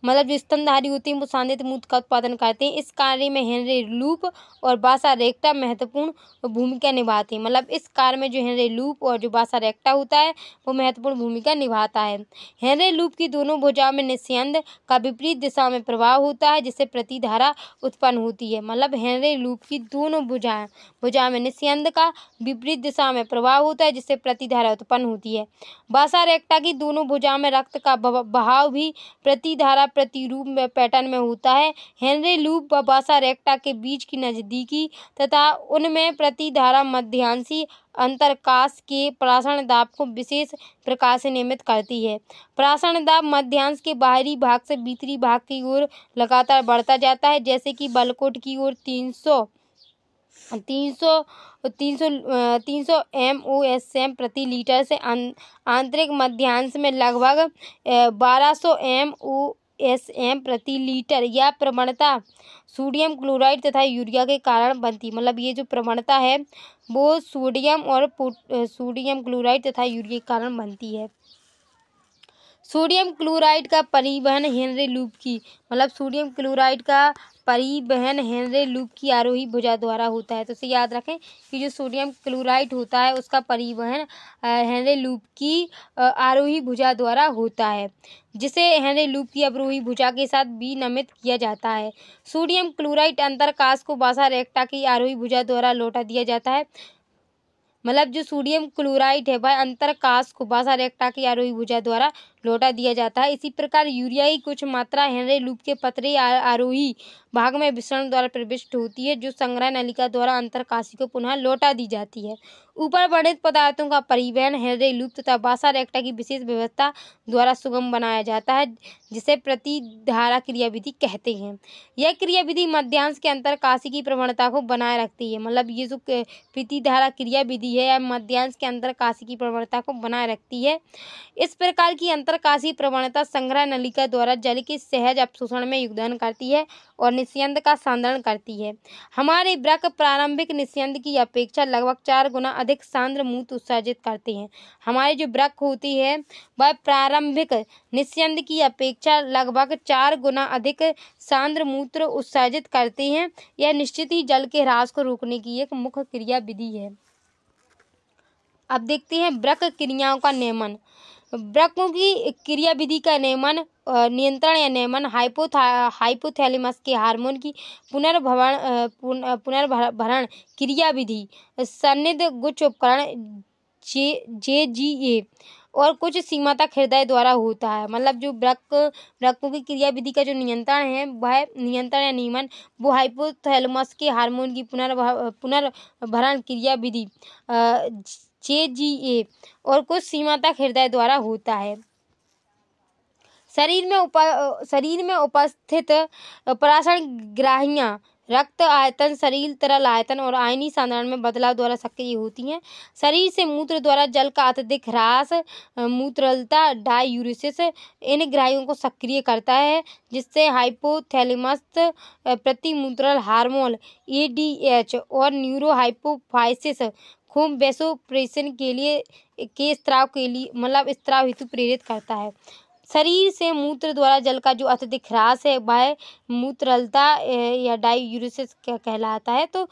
मतलब जो स्तनधारी होती हैं वो सांधित मूत का उत्पादन करते हैं इस कार्य में हेनरी लूप और बासा रेक्टा महत्वपूर्ण भूमिका निभाते हैं मतलब इस कार्य में जो हेनरी लूप और जो बासा रेक्टा होता है वो महत्वपूर्ण भूमिका निभाता है हेनरी लूप की दोनों भुजाओं में निस्यंद का विपरीत दिशा में प्रभाव होता है जिससे प्रतिधारा उत्पन्न होती है मतलब हेनरी लूप की दोनों भुजाएं भुजा में निस्यंद का विपरीत दिशा में प्रभाव होता है जिससे प्रतिधारा उत्पन्न होती है बासा रेक्टा की दोनों भुजाओं में रक्त का बहाव भी प्रतिधारा धारा प्रतिरूप में पैटर्न में होता है हेनरी लूप व बासा रेक्टा के बीच की नज़दीकी तथा उनमें प्रतिधारा मध्यांशी अंतरकाश के प्राषण दाब को विशेष प्रकार से नियमित करती है प्राषण दाब मध्यांश के बाहरी भाग से भीतरी भाग की ओर लगातार बढ़ता जाता है जैसे कि बलकोट की ओर तीन सौ तीन सौ तीन सौ तीन सौ एम ओ एस एम प्रति लीटर से आंतरिक मध्यांश में लगभग बारह सौ एम ओ एस एम प्रति लीटर या प्रवणता सोडियम क्लोराइड तथा यूरिया के कारण बनती मतलब ये जो प्रवणता है वो सोडियम और सोडियम क्लोराइड तथा यूरिया के कारण बनती है सोडियम क्लोराइड का परिवहन हेनरी लूप की मतलब सोडियम क्लोराइड का परिवहन हेनरी लूप की आरोही भुजा द्वारा होता है तो इसे याद रखें कि जो सोडियम क्लोराइड होता है उसका परिवहन हेनरी लूप की आरोही भुजा द्वारा होता है जिसे हेनरी लूप की अवरोही भुजा के साथ भी नमित किया जाता है सोडियम क्लोराइड अंतरकाश को बासा रेक्टा की आरोही भुजा द्वारा लौटा दिया जाता है मतलब जो सोडियम क्लोराइड है वह कास को बासा रेक्टा की आरोही भुजा द्वारा लौटा दिया जाता है इसी प्रकार यूरिया की कुछ मात्रा हेनरी लूप के पतरे आरोही भाग में विषण द्वारा प्रविष्ट होती है जो संग्रह नलिका द्वारा अंतरकाशी को पुनः लौटा दी जाती है ऊपर वर्णित पदार्थों का परिवहन हेनरी लूप तथा बासा रेक्टा की विशेष व्यवस्था द्वारा सुगम बनाया जाता है जिसे प्रतिधारा क्रियाविधि कहते हैं यह क्रियाविधि मध्यांश के अंतरकाशी की प्रवणता को बनाए रखती है मतलब ये जो प्रतिधारा क्रियाविधि है यह मध्यांश के अंतरकाशी की प्रवणता को बनाए रखती है इस प्रकार की अंतर काशी प्रवणता संग्रह नलिका द्वारा जल के सहज अपशोषण में योगदान करती है और निस्यंद का सांद्रण करती है हमारे ब्रक प्रारंभिक निस्यंद की अपेक्षा लगभग चार गुना अधिक सांद्र मूत उत्सर्जित करते हैं हमारे जो ब्रक होती है वह प्रारंभिक निस्यंद की अपेक्षा लगभग चार गुना अधिक सांद्र मूत्र उत्सर्जित करते हैं यह निश्चित ही जल के ह्रास को रोकने की एक मुख्य क्रिया विधि है अब देखते हैं ब्रक क्रियाओं का नियमन वृक्कों की क्रिया विधि का नियमन नियंत्रण या नियमन हाइपोथा हाइपोथैलेमस के हार्मोन की पुनर्भरण पुनर्भरण क्रिया विधि सन्निध गुच्छ उपकरण जे जे जी ए और कुछ सीमा तक हृदय द्वारा होता है मतलब जो ब्रक ब्रकों की क्रिया विधि का जो नियंत्रण है वह नियंत्रण या नियमन वो हाइपोथैलेमस के हार्मोन की पुनर्भ पुनर्भरण क्रिया विधि जे जी ए और कुछ सीमा तक हृदय द्वारा होता है शरीर में उप शरीर में उपस्थित पराशण ग्राहियाँ रक्त आयतन शरीर तरल आयतन और आयनी साधारण में बदलाव द्वारा सक्रिय होती हैं शरीर से मूत्र द्वारा जल का अत्यधिक ह्रास मूत्रलता डायूरिसिस इन ग्राहियों को सक्रिय करता है जिससे हाइपोथैलेमस प्रतिमूत्रल हार्मोन ए डी एच और न्यूरोहाइपोफाइसिस होम वेसोप्रेशन के लिए के स्त्राव के लिए मतलब स्त्राव हेतु प्रेरित करता है शरीर से मूत्र द्वारा जल का जो अत्यधिक ह्रास है वह मूत्रलता या डायूरिसिस कहलाता है तो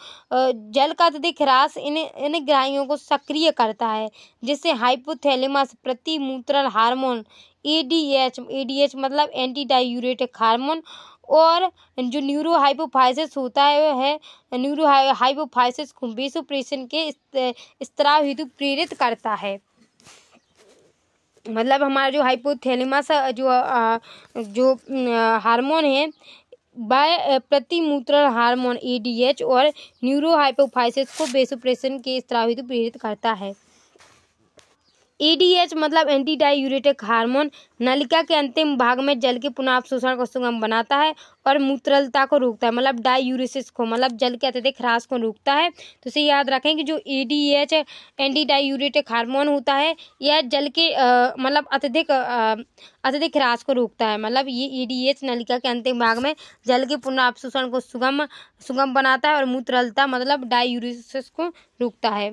जल का अत्यधिक ह्रास इन इन ग्राहियों को सक्रिय करता है जिससे हाइपोथैलेमस प्रति मूत्रल hormone A A D H D H मतलब एंटी डायूरेटिक हार्मोन और जो न्यूरो हाइपोफाइसिस होता है वह है न्यूरो हाइपोफाइसिस को बेसोप्रेशन के स्त्राव हेतु प्रेरित करता है मतलब हमारा जो हाइपोथैलेमस जो जो हार्मोन है वह प्रतिमूत्रण हार्मोन एडीएच और न्यूरो हाइपोफाइसिस को बेसोप्रेशन के स्त्राव हेतु प्रेरित करता है ईडीएच e मतलब एंटी डाई हार्मोन नलिका के अंतिम भाग में जल के पुनः अवशोषण को सुगम बनाता है और मूत्रलता को रोकता है मतलब डायूरेसिस को मतलब जल के अत्यधिक ह्रास को रोकता है तो इसे याद रखें कि जो EDH D H antidiuretic hormone होता है यह जल के मतलब अत्यधिक अत्यधिक ह्रास को रोकता है मतलब ये ई डी एच नलिका के अंतिम भाग में जल के पुनः अवशोषण को सुगम सुगम बनाता है और मूत्रलता मतलब डायूरेसिस को रोकता है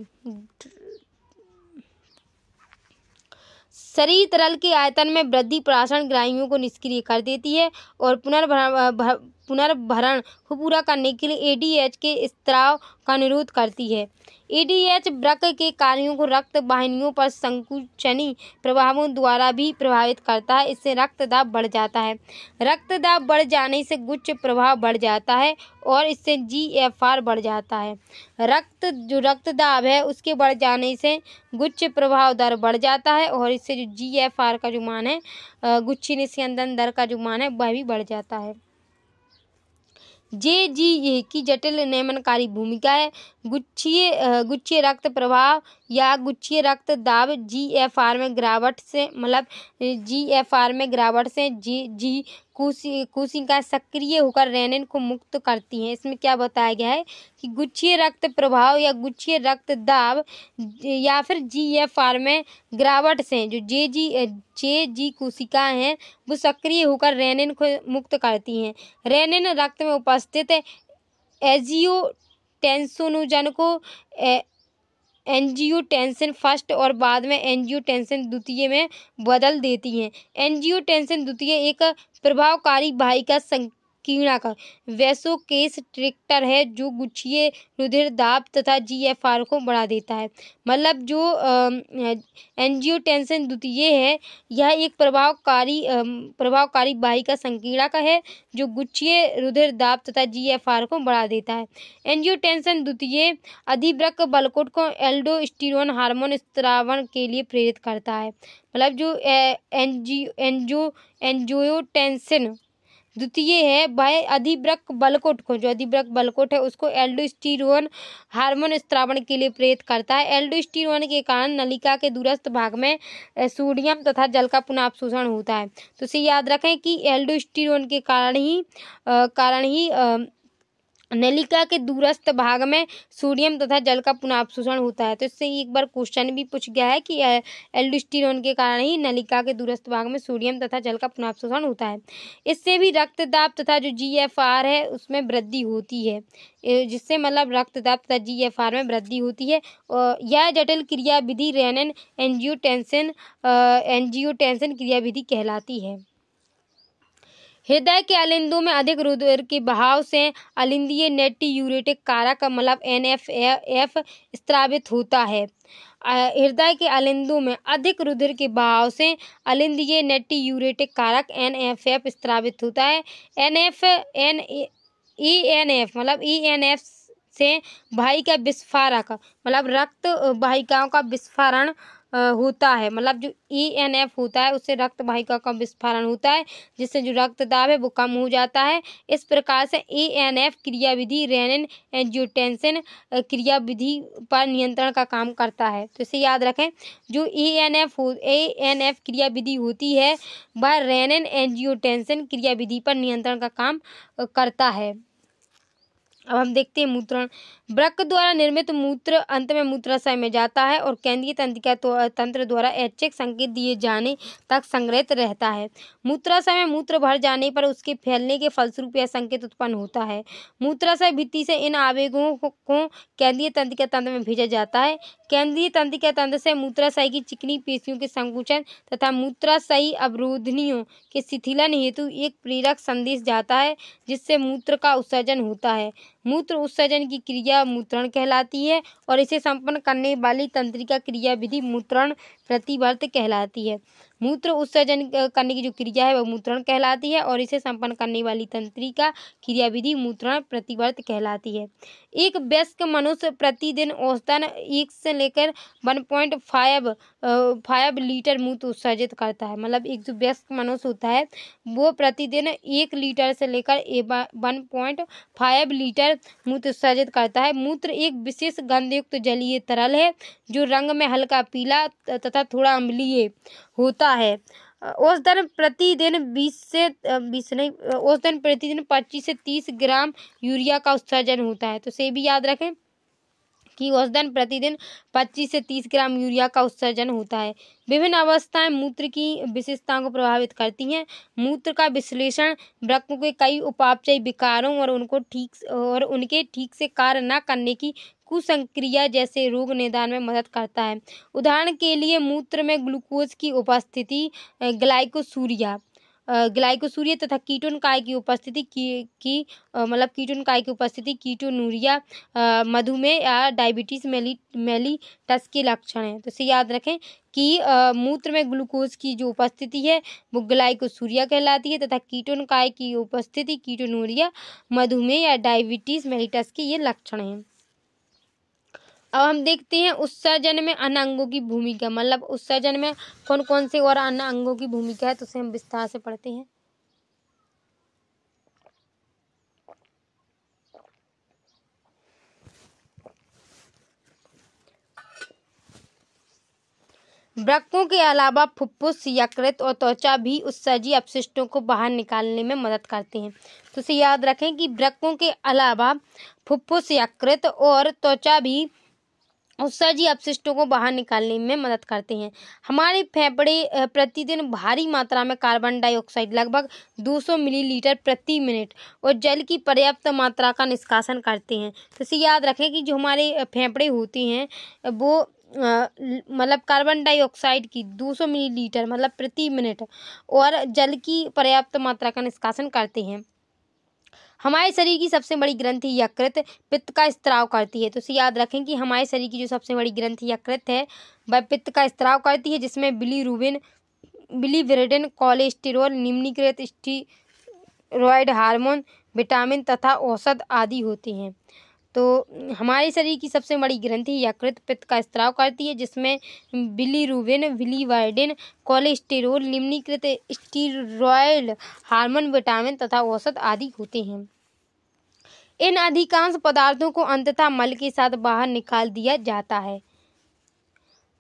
शरीर तरल के आयतन में वृद्धि परासन ग्राहियों को निष्क्रिय कर देती है और पुनर्भरण पुनर्भरण को पूरा करने के लिए एडीएच के स्त्राव का अनुरोध करती है एडीएच ब्रक के कार्यों को रक्त वाहिनियों पर संकुचनी प्रभावों द्वारा भी प्रभावित करता है इससे रक्त दाब बढ़ जाता है रक्त दाब बढ़ जाने से गुच्छ प्रभाव बढ़ जाता है और इससे जी एफ आर बढ़ जाता है रक्त जो रक्त दाब है उसके बढ़ जाने से गुच्छ प्रभाव दर बढ़ जाता है और इससे जो जी एफ आर का जो मान है गुच्छी निस्यंदन दर का जो मान है वह भी बढ़ जाता है जे.जी.ए की जटिल नियमनकारी भूमिका है गुच्छीय गुच्छीय रक्त प्रवाह या गुच्छीय रक्त दाब जी एफ आर में गिरावट से मतलब जी एफ आर में गिरावट से जी जी कुशी कुशिका सक्रिय होकर रेनिन को मुक्त करती हैं इसमें क्या बताया गया है कि गुच्छीय रक्त प्रभाव या गुच्छीय रक्त दाब या फिर जी एफ आर में गिरावट से जो जे जी जे जी कोशिका हैं वो सक्रिय होकर रेनिन को मुक्त करती हैं रेनिन रक्त में उपस्थित एजियो टेंसोनोजन को एंजियोटेंसिन फर्स्ट और बाद में एंजियोटेंसिन द्वितीय में बदल देती हैं एंजियोटेंसिन द्वितीय एक प्रभावकारी भाई का सं कीड़ा का वैसोकेस ट्रिक्टर है जो गुच्छीय रुधिर दाब तथा जीएफआर को बढ़ा देता है मतलब जो एंजियोटेंसन द्वितीय है यह एक प्रभावकारी प्रभावकारी का संकीड़ा का है जो गुच्छीय रुधिर दाब तथा जीएफआर को बढ़ा देता है एंजियोटेंसन द्वितीय अधिब्रक बलकोट को एल्डोस्टिरोन हार्मोन स्त्रावण के लिए प्रेरित करता है मतलब जो एनजी एंजो एंजियोटेंसिन द्वितीय है वह अधिब्रक बलकोट जो अधिब्रक बलकोट है उसको एल्डोस्टीरोन हार्मोन स्त्रावण के लिए प्रेरित करता है एल्डोस्टीरोन के कारण नलिका के दूरस्थ भाग में सोडियम तथा जल का पुनः अपशोषण होता है तो इसे याद रखें कि एल्डोस्टीरोन के कारण ही कारण ही नलिका के दूरस्थ भाग में सोडियम तथा जल का पुनः अवशोषण होता है तो इससे एक बार क्वेश्चन भी पूछ गया है कि एल्डोस्टिरोन के कारण ही नलिका के दूरस्थ भाग में सोडियम तथा जल का पुनः अवशोषण होता है इससे भी रक्तदाब तथा जो जी है उसमें वृद्धि होती है जिससे मतलब रक्तदाब तथा जी एफ आर में वृद्धि होती है यह जटिल क्रियाविधि रेनन एनजियोटेंसन एनजियोटेंसन क्रियाविधि कहलाती है हृदय के अलिंदु में अधिक रुद्र की बहाव से अलिंदीय नेटी यूरेटिक कारा का मतलब एन एफ एफ स्त्रावित होता है हृदय के अलिंदु में अधिक रुधिर के बहाव से अलिंदीय नेटी यूरेटिक कारक एन एफ एफ स्त्रावित होता है N F N E N F मतलब ई एन एफ से भाई का विस्फारक मतलब रक्त वाहिकाओं का विस्फारण होता है मतलब जो ई एन एफ होता है उससे रक्तवाहिका का कम विस्फारण होता है जिससे जो रक्त दाब है वो कम हो जाता है इस प्रकार से ई एन एफ क्रियाविधि रेनिन एंजियोटेंसिन क्रियाविधि पर नियंत्रण का काम करता है तो इसे याद रखें जो E N F A N F क्रियाविधि होती है वह रेनिन एंजियोटेंसिन क्रियाविधि पर नियंत्रण का काम करता है अब हम देखते हैं मूत्रण ब्रक द्वारा निर्मित मूत्र अंत में मूत्राशय में जाता है और केंद्रीय तंत्रिका तो, तंत्र द्वारा ऐच्छिक संकेत दिए जाने तक संग्रहित रहता है मूत्राशय में मूत्र भर जाने पर उसके फैलने के फलस्वरूप यह संकेत उत्पन्न होता है मूत्राशय भित्ति से इन आवेगों को केंद्रीय तंत्रिका तंत्र में भेजा जाता है केंद्रीय तंत्र के तंत्र से मूत्राशय की चिकनी पेशियों के संकुचन तथा मूत्राशयी अवरोधनियों के शिथिलन हेतु एक प्रेरक संदेश जाता है जिससे मूत्र का उत्सर्जन होता है मूत्र उत्सर्जन की क्रिया मूत्रण कहलाती है और इसे संपन्न करने वाली तंत्रिका क्रिया विधि मूत्रण प्रतिवर्त कहलाती है मूत्र उत्सर्जन करने की जो क्रिया है वह मूत्रण कहलाती है और इसे संपन्न करने वाली तंत्रिका क्रिया विधि मूत्रण प्रतिवर्त कहलाती है एक व्यस्क मनुष्य प्रतिदिन औसतन एक से लेकर one point five five litre मूत्र उत्सर्जित करता है मतलब एक जो व्यस्क मनुष्य होता है वो प्रतिदिन एक लीटर से लेकर वन पॉइंट फाइव लीटर मूत्र उत्सर्जित करता है मूत्र एक विशेष गंधयुक्त जलीय तरल है जो रंग में हल्का पीला तथा थोड़ा अम्लीय होता है उस दिन प्रतिदिन बीस से बीस नहीं उस दिन प्रतिदिन पच्चीस से तीस ग्राम यूरिया का उत्सर्जन होता है तो से भी याद रखें कि औसतन प्रतिदिन 25 से 30 ग्राम यूरिया का उत्सर्जन होता है विभिन्न अवस्थाएं मूत्र की विशेषताओं को प्रभावित करती हैं मूत्र का विश्लेषण वृक्ष के कई उपापचय विकारों और उनको ठीक और उनके ठीक से कार्य न करने की कुसंक्रिया जैसे रोग निदान में मदद करता है उदाहरण के लिए मूत्र में ग्लूकोज की उपस्थिति ग्लाइकोसूरिया ग्लाइकोसूर्य तथा कीटोन काय की उपस्थिति की, की मतलब कीटोन काय की उपस्थिति कीटोनूरिया मधुमेह या डायबिटीज मेली मेलीटस के लक्षण हैं तो इसे याद रखें कि मूत्र में ग्लूकोज की जो उपस्थिति है वो ग्लाइकोसूरिया कहलाती है तथा कीटोन काय की उपस्थिति कीटोनूरिया मधुमेह या डायबिटीज मेलीटस के ये लक्षण हैं अब हम देखते हैं उत्सर्जन में अन्य अंगों की भूमिका मतलब उत्सर्जन में कौन कौन से और अन्य अंगों की भूमिका है तो उसे हम विस्तार से पढ़ते हैं वृक्कों के अलावा फुफ्फुस यकृत और त्वचा भी उत्सर्जी अपशिष्टों को बाहर निकालने में मदद करते हैं तो इसे याद रखें कि वृक्कों के अलावा फुफ्फुस यकृत और त्वचा भी उत्सर्जी अपशिष्टों को बाहर निकालने में मदद करते हैं हमारे फेफड़े प्रतिदिन भारी मात्रा में कार्बन डाइऑक्साइड लगभग 200 मिलीलीटर प्रति मिनट और जल की पर्याप्त मात्रा का निष्कासन करते हैं तो इसे याद रखें कि जो हमारे फेफड़े होते हैं वो मतलब कार्बन डाइऑक्साइड की 200 मिलीलीटर मतलब प्रति मिनट और जल की पर्याप्त मात्रा का निष्कासन करते हैं हमारे शरीर की सबसे बड़ी ग्रंथि यकृत पित्त का स्त्राव करती है तो इसे याद रखें कि हमारे शरीर की जो सबसे बड़ी ग्रंथि यकृत है वह पित्त का स्त्राव करती है जिसमें बिली बिली बिलीविरिडिन कोलेस्टेरोल निम्नीकृत स्टीरॉयड हार्मोन विटामिन तथा औषध आदि होते हैं तो हमारे शरीर की सबसे बड़ी ग्रंथि यकृत पित्त का स्त्राव करती है जिसमें बिलीरुबिन बिलीवाइडिन कोलेस्टेरोल निम्नीकृत स्टीरॉयल हार्मोन विटामिन तथा औसत आदि होते हैं इन अधिकांश पदार्थों को अंततः मल के साथ बाहर निकाल दिया जाता है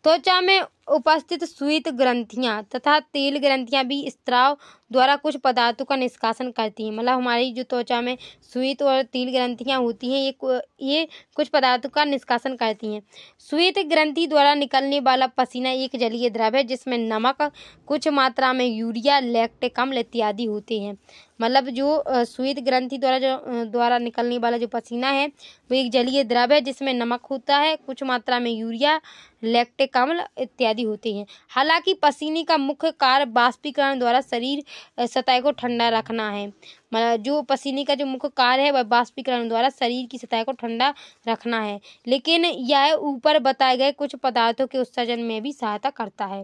त्वचा में उपस्थित श्वेत ग्रंथियां तथा तेल ग्रंथियां भी स्त्राव द्वारा कुछ पदार्थों का निष्कासन करती हैं मतलब हमारी जो त्वचा में स्वीत और तेल ग्रंथियां होती हैं ये ये कुछ पदार्थों का निष्कासन करती हैं श्वेत ग्रंथि द्वारा निकलने वाला पसीना एक जलीय द्रव है जिसमें नमक कुछ मात्रा में यूरिया लैक्टिक अम्ल इत्यादि होते हैं मतलब जो श्वेत ग्रंथि द्वारा जो द्वारा निकलने वाला जो पसीना है वो एक जलीय द्रव है जिसमें नमक होता है कुछ मात्रा में यूरिया लैक्टिक अम्ल इत्यादि आदि होते हैं हालांकि पसीने का मुख्य कार्य बाष्पीकरण द्वारा शरीर सतह को ठंडा रखना है जो पसीने का जो मुख्य कार्य है वह बाष्पीकरण द्वारा शरीर की सतह को ठंडा रखना है लेकिन यह ऊपर बताए गए कुछ पदार्थों के उत्सर्जन में भी सहायता करता है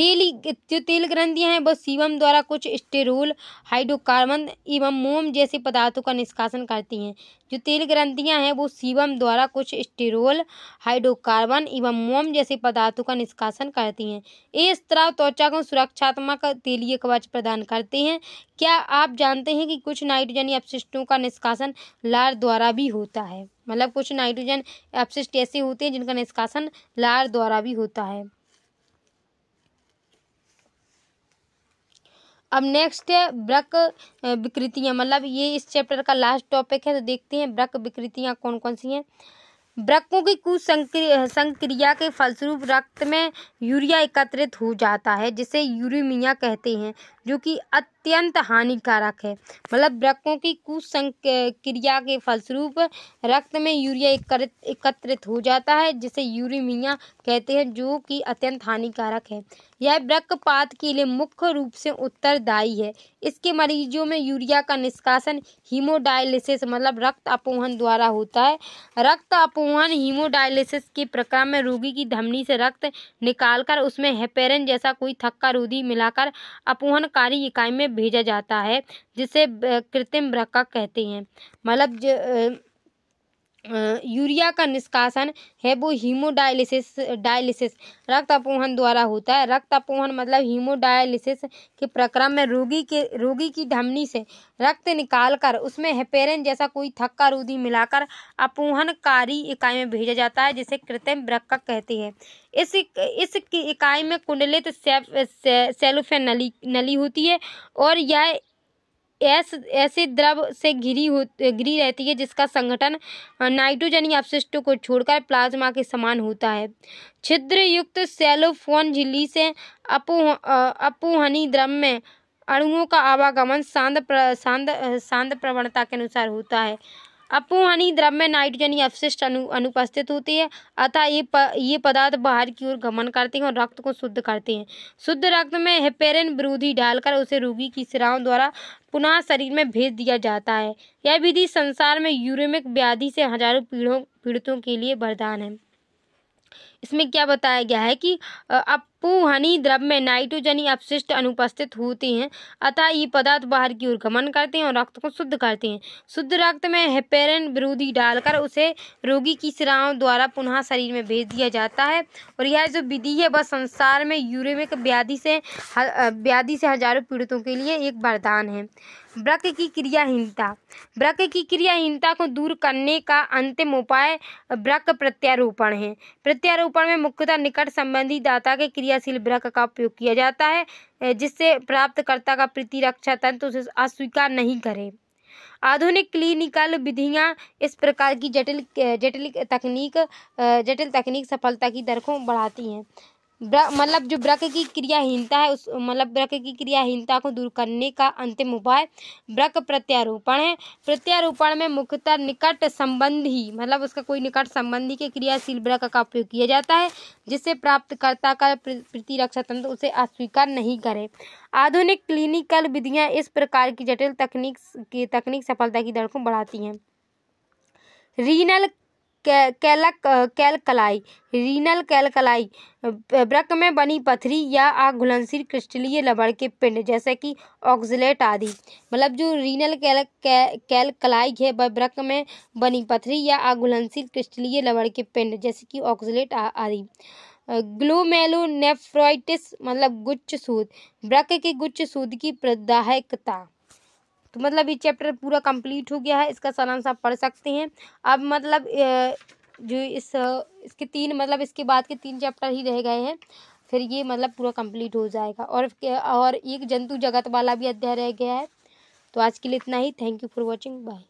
तेली जो तेल ग्रंथियां हैं वो सीवम द्वारा कुछ स्टेरोल हाइड्रोकार्बन एवं मोम जैसे पदार्थों का निष्कासन करती हैं जो तेल ग्रंथियां हैं वो सीवम द्वारा कुछ स्टेरोल हाइड्रोकार्बन एवं मोम जैसे पदार्थों का निष्कासन करती हैं ये स्त्राव त्वचा को सुरक्षात्मक तेलीय कवच प्रदान करते हैं क्या आप जानते हैं कि कुछ नाइट्रोजन अपशिष्टों का निष्कासन लार द्वारा भी होता है मतलब कुछ नाइट्रोजन अपशिष्ट ऐसे होते हैं जिनका निष्कासन लार द्वारा भी होता है अब नेक्स्ट है ब्रक विकृतियाँ मतलब ये इस चैप्टर का लास्ट टॉपिक है तो देखते हैं ब्रक विकृतियाँ कौन कौन सी हैं ब्रकों की कुछ संक्रिया के फलस्वरूप रक्त में यूरिया एकत्रित हो जाता है जिसे यूरिमिया कहते हैं जो कि अत अत्यंत हानिकारक है मतलब वृक्कों की क्रिया के फलस्वरूप रक्त में यूरिया एकत्रित हो जाता है जिसे यूरिमिया कहते हैं जो कि अत्यंत हानिकारक है यह पात के लिए मुख्य रूप से उत्तरदायी है इसके मरीजों में यूरिया का निष्कासन हीमोडायलिसिस मतलब रक्त अपोहन द्वारा होता है रक्त अपोहन हीमोडायलिसिस के प्रक्रम में रोगी की धमनी से रक्त निकालकर उसमें हेपेरिन जैसा कोई थक्का रोधी मिलाकर अपोहनकारी इकाई में भेजा जाता है जिसे कृत्रिम बृक्क कहते हैं मतलब यूरिया का निष्कासन है वो हीमोडायलिसिस डायलिसिस रक्त अपोहन द्वारा होता है रक्त अपोहन मतलब हीमोडायलिसिस के प्रक्रम में रोगी के रोगी की धमनी से रक्त निकालकर उसमें हेपेरिन जैसा कोई थक्का रोधी मिलाकर अपोहनकारी इकाई में भेजा जाता है जिसे कृत्रिम ब्रक्क कहते हैं इस इस इकाई में कुंडलित से, से, सेलोफेन नली नली होती है और यह ऐस ऐसे द्रव से घिरी हो घिरी रहती है जिसका संगठन नाइट्रोजन या अपशिष्टों को छोड़कर प्लाज्मा के समान होता है छिद्र युक्त सेलोफोन झिल्ली से अपोह अपोहनी द्रव में अणुओं का आवागमन सांद प्र, सांद सांद प्रवणता के अनुसार होता है अपोहनी द्रव में नाइट्रोजन या अवशिष्ट अनु, अनुपस्थित होती है अतः ये प, ये पदार्थ बाहर की ओर गमन करते हैं और रक्त को शुद्ध करते हैं शुद्ध रक्त में हेपेरिन विरोधी डालकर उसे रोगी की सिराओं द्वारा पुनः शरीर में भेज दिया जाता है यह विधि संसार में यूरेमिक व्याधि से हजारों पीड़ों पीड़ितों के लिए वरदान है इसमें क्या बताया गया है कि अब संपूहनी द्रव में नाइट्रोजनी अपशिष्ट अनुपस्थित होती हैं अतः ये पदार्थ बाहर की ओर गमन करते हैं और रक्त को शुद्ध करते हैं शुद्ध रक्त में हेपेरिन विरोधी डालकर उसे रोगी की सिराओं द्वारा पुनः शरीर में भेज दिया जाता है और यह जो विधि है वह संसार में यूरेमिक व्याधि से व्याधि से हजारों पीड़ितों के लिए एक वरदान है ब्रक की क्रियाहीनता ब्रक की क्रियाहीनता को दूर करने का अंतिम उपाय ब्रक प्रत्यारोपण है प्रत्यारोपण में मुख्यतः निकट संबंधी दाता के क्रियाशील ब्रक का उपयोग किया जाता है जिससे प्राप्तकर्ता का प्रतिरक्षा तंत्र उसे अस्वीकार नहीं करे आधुनिक क्लिनिकल विधियां इस प्रकार की जटिल जटिल तकनीक जटिल तकनीक सफलता की दर को बढ़ाती हैं मतलब जो ब्रक की क्रियाहीनता है उस मतलब ब्रक की क्रियाहीनता को दूर करने का अंतिम उपाय ब्रक प्रत्यारोपण है प्रत्यारोपण में मुख्यतः निकट संबंध ही मतलब उसका कोई निकट संबंधी के क्रियाशील ब्रक का उपयोग किया जाता है जिससे प्राप्तकर्ता का प्रतिरक्षा तंत्र उसे अस्वीकार नहीं करे आधुनिक क्लिनिकल विधियाँ इस प्रकार की जटिल तकनीक की तकनीक सफलता की दर को बढ़ाती हैं रीनल कैलक कैलकलाई रीनल कैलकलाई ब्रक में बनी पथरी या आग घुलनशील क्रिस्टलीय लबड़ के पिंड जैसे कि ऑक्सलेट आदि मतलब जो रीनल कैल कैलकलाई है वह वृक्क में बनी पथरी या आग घुलनशील क्रिस्टलीय लबड़ के पिंड जैसे कि ऑक्सलेट आदि ग्लोमेलोनेफ्राइटिस मतलब गुच्छ सूद ब्रक के गुच्छ सूद की प्रदाहकता तो मतलब ये चैप्टर पूरा कंप्लीट हो गया है इसका सारांश आप पढ़ सकते हैं अब मतलब जो इस इसके तीन मतलब इसके बाद के तीन चैप्टर ही रह गए हैं फिर ये मतलब पूरा कंप्लीट हो जाएगा और और एक जंतु जगत वाला भी अध्याय रह गया है तो आज के लिए इतना ही thank you for watching bye